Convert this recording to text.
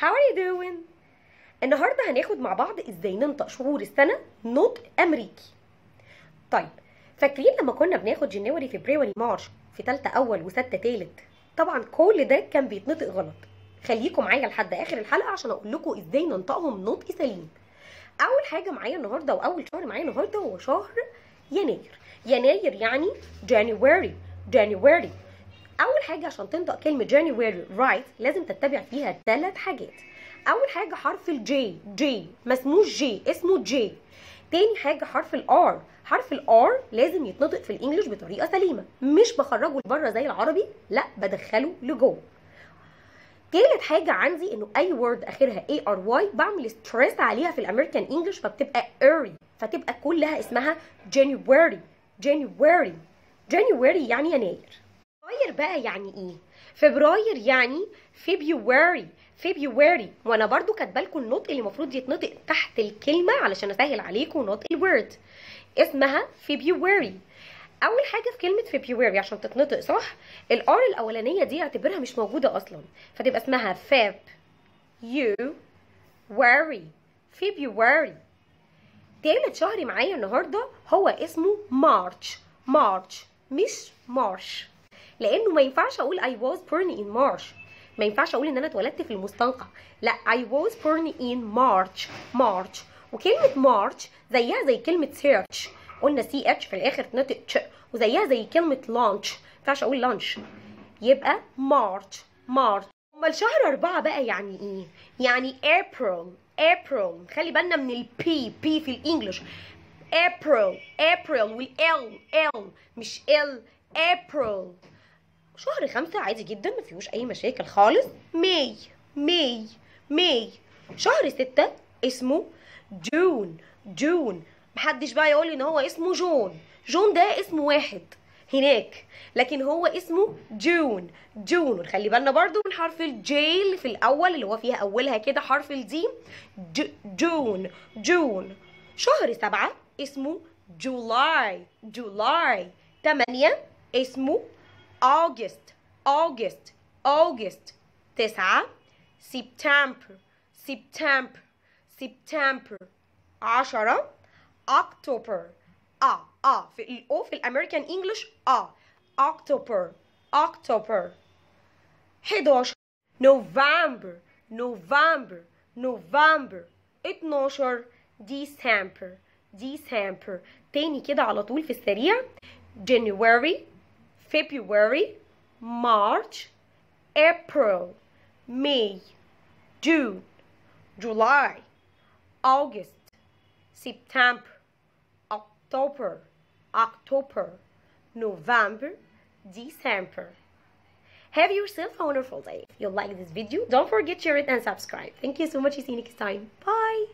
How are you doing? النهارده هناخد مع بعض ازاي ننطق شهور السنه نطق امريكي. طيب فاكرين لما كنا بناخد جنوري فبراير مارش في ثالثه اول وسته ثالث طبعا كل ده كان بيتنطق غلط. خليكم معايا لحد اخر الحلقه عشان اقول لكم ازاي ننطقهم نطق سليم. اول حاجه معايا النهارده واول شهر معايا النهارده هو شهر يناير. يناير يعني جانيوري جانيوري اول حاجه عشان تنطق كلمه جانيوري رايت لازم تتبع فيها ثلاث حاجات اول حاجه حرف الجي جي ما اسموش جي اسمه جي تاني حاجه حرف الار حرف الار لازم يتنطق في الانجليش بطريقه سليمه مش بخرجه لبره زي العربي لا بدخله لجوه تالت حاجة عندي انه اي وورد اخرها اي ار واي بعمل ستريس عليها في الامريكان انجلش فبتبقى اري فتبقى كلها اسمها جانيوري جانيوري جانيوري يعني يناير فبراير بقى يعني ايه فبراير يعني فيبيواري فيبيواري وانا برضو كاتبه لكم النطق اللي المفروض يتنطق تحت الكلمه علشان اسهل عليكم نطق الورد اسمها فيبيواري اول حاجه في كلمه فيبيواري عشان تتنطق صح الار الاولانيه دي اعتبرها مش موجوده اصلا فتبقى اسمها فاب يو واري فيبيواري تالت شهر معايا النهارده هو اسمه مارش مارش مش مارش لانه ما ينفعش اقول I was born in March ما ينفعش اقول ان انا اتولدت في المستنقع لا I was born in March March وكلمة March زيها زي كلمة search قلنا سي اتش في الاخر تنطق تش وزيها زي كلمة launch ما ينفعش اقول launch يبقى March March امال شهر أربعة بقى يعني ايه؟ يعني April April خلي بالنا من البي بي في الانجلش April April وال L L مش L April شهر خمسة عادي جدا ما فيهوش أي مشاكل خالص ماي ماي ماي شهر ستة اسمه جون جون محدش بقى يقول ان هو اسمه جون جون ده اسم واحد هناك لكن هو اسمه جون جون ونخلي بالنا برضو من حرف الجيل في الاول اللي هو فيها اولها كده حرف الدي جون جون شهر سبعة اسمه جولاي جولاي تمانية اسمه August August August تسعة September September September عشرة October آ آ في الأو في الأمريكان إنجلش آ October October 11 November November November 12 December December تاني كده على طول في السريع January February, March, April, May, June, July, August, September, October, October, November, December. Have yourself a wonderful day. If you like this video, don't forget to share it and subscribe. Thank you so much. See you next time. Bye.